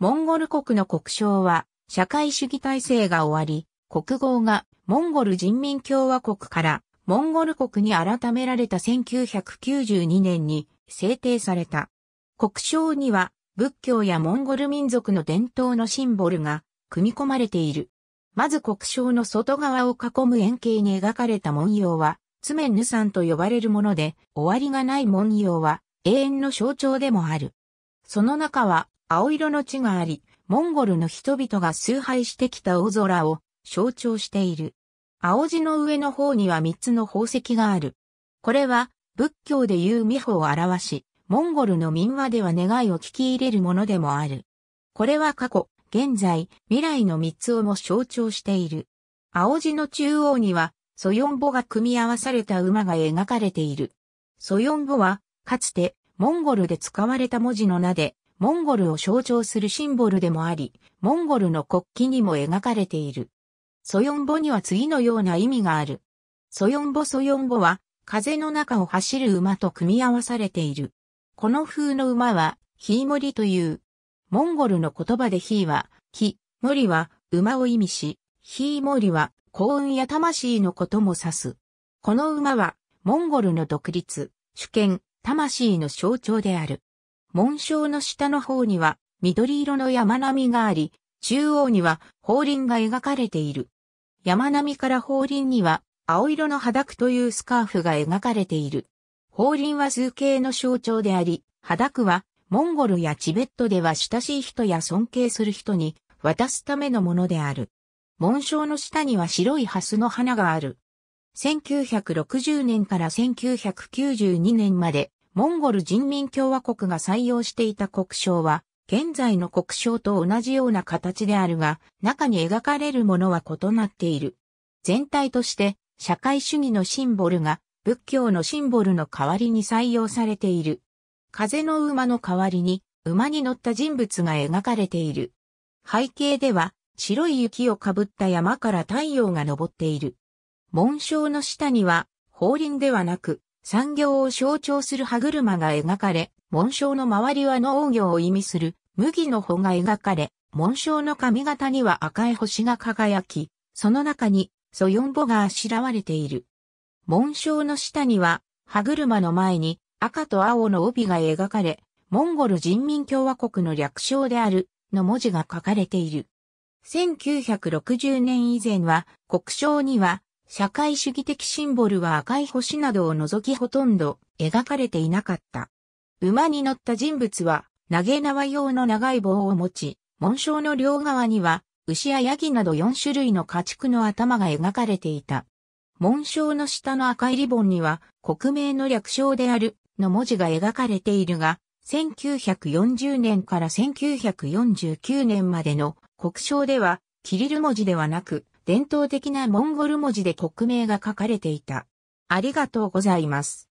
モンゴル国の国章は、社会主義体制が終わり、国号がモンゴル人民共和国からモンゴル国に改められた1992年に制定された。国章には仏教やモンゴル民族の伝統のシンボルが組み込まれている。まず国章の外側を囲む円形に描かれた文様は、ツメンヌさんと呼ばれるもので、終わりがない文様は永遠の象徴でもある。その中は青色の地があり、モンゴルの人々が崇拝してきた大空を象徴している。青地の上の方には三つの宝石がある。これは仏教でいう美法を表し、モンゴルの民話では願いを聞き入れるものでもある。これは過去、現在、未来の三つをも象徴している。青地の中央には、ソヨンボが組み合わされた馬が描かれている。ソヨンボは、かつて、モンゴルで使われた文字の名で、モンゴルを象徴するシンボルでもあり、モンゴルの国旗にも描かれている。ソヨンボには次のような意味がある。ソヨンボソヨンボは、風の中を走る馬と組み合わされている。この風の馬は、ヒーモリという。モンゴルの言葉でヒーは、ヒ、モリは、馬を意味し、ヒーモリは、幸運や魂のことも指す。この馬は、モンゴルの独立、主権、魂の象徴である。紋章の下の方には緑色の山並みがあり、中央には法輪が描かれている。山並みから法輪には青色の裸くというスカーフが描かれている。法輪は数形の象徴であり、裸くはモンゴルやチベットでは親しい人や尊敬する人に渡すためのものである。紋章の下には白いハスの花がある。1960年から1992年までモンゴル人民共和国が採用していた国章は、現在の国章と同じような形であるが、中に描かれるものは異なっている。全体として、社会主義のシンボルが、仏教のシンボルの代わりに採用されている。風の馬の代わりに、馬に乗った人物が描かれている。背景では、白い雪をかぶった山から太陽が昇っている。紋章の下には、法輪ではなく、産業を象徴する歯車が描かれ、紋章の周りは農業を意味する麦の穂が描かれ、紋章の髪型には赤い星が輝き、その中にソヨンボがあしらわれている。紋章の下には歯車の前に赤と青の帯が描かれ、モンゴル人民共和国の略称であるの文字が書かれている。1960年以前は国章には社会主義的シンボルは赤い星などを除きほとんど描かれていなかった。馬に乗った人物は、投げ縄用の長い棒を持ち、紋章の両側には、牛やヤギなど4種類の家畜の頭が描かれていた。紋章の下の赤いリボンには、国名の略称である、の文字が描かれているが、1940年から1949年までの国章では、キリル文字ではなく、伝統的なモンゴル文字で国名が書かれていた。ありがとうございます。